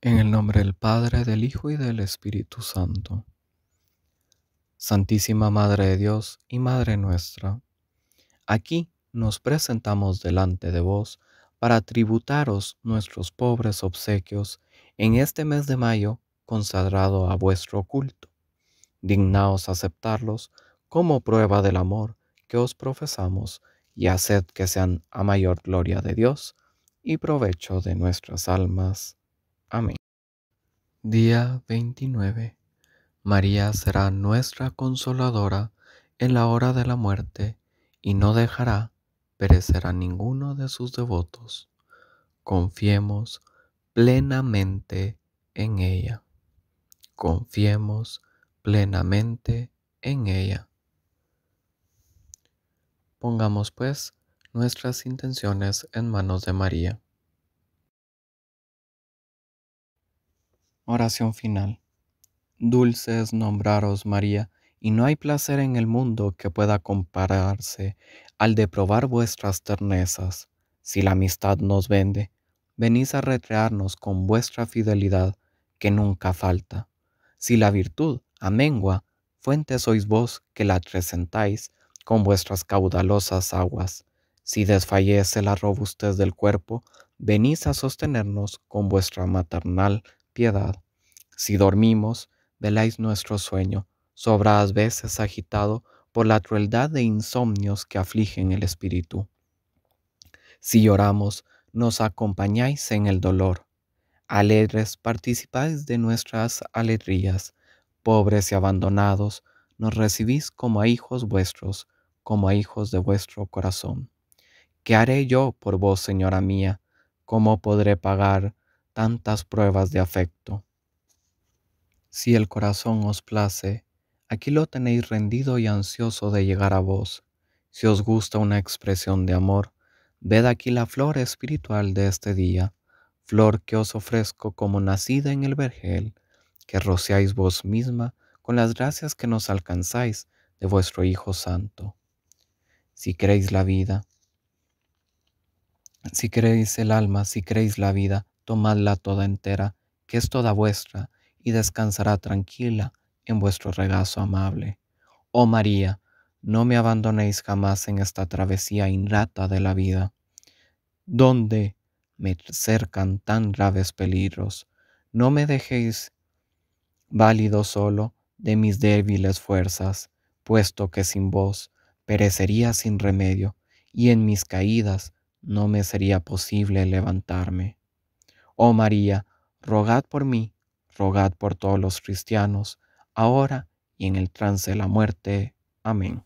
En el nombre del Padre, del Hijo y del Espíritu Santo. Santísima Madre de Dios y Madre nuestra, aquí nos presentamos delante de vos para tributaros nuestros pobres obsequios en este mes de mayo consagrado a vuestro culto. Dignaos aceptarlos como prueba del amor que os profesamos y haced que sean a mayor gloria de Dios y provecho de nuestras almas. Amén. Día 29. María será nuestra consoladora en la hora de la muerte y no dejará perecer a ninguno de sus devotos. Confiemos plenamente en ella. Confiemos plenamente en ella. Pongamos pues nuestras intenciones en manos de María. Oración final. Dulce es nombraros María, y no hay placer en el mundo que pueda compararse al de probar vuestras ternezas. Si la amistad nos vende, venís a retrearnos con vuestra fidelidad, que nunca falta. Si la virtud amengua, fuente sois vos que la presentáis con vuestras caudalosas aguas. Si desfallece la robustez del cuerpo, venís a sostenernos con vuestra maternal si dormimos, veláis nuestro sueño, sobras veces agitado por la crueldad de insomnios que afligen el espíritu. Si lloramos, nos acompañáis en el dolor. Alegres participáis de nuestras alegrías. Pobres y abandonados, nos recibís como a hijos vuestros, como a hijos de vuestro corazón. ¿Qué haré yo por vos, señora mía? ¿Cómo podré pagar tantas pruebas de afecto. Si el corazón os place, aquí lo tenéis rendido y ansioso de llegar a vos. Si os gusta una expresión de amor, ved aquí la flor espiritual de este día, flor que os ofrezco como nacida en el vergel, que rociáis vos misma con las gracias que nos alcanzáis de vuestro Hijo Santo. Si creéis la vida, si creéis el alma, si creéis la vida, tomadla toda entera, que es toda vuestra, y descansará tranquila en vuestro regazo amable. Oh María, no me abandonéis jamás en esta travesía ingrata de la vida, donde me cercan tan graves peligros. No me dejéis válido solo de mis débiles fuerzas, puesto que sin vos perecería sin remedio, y en mis caídas no me sería posible levantarme. Oh María, rogad por mí, rogad por todos los cristianos, ahora y en el trance de la muerte. Amén.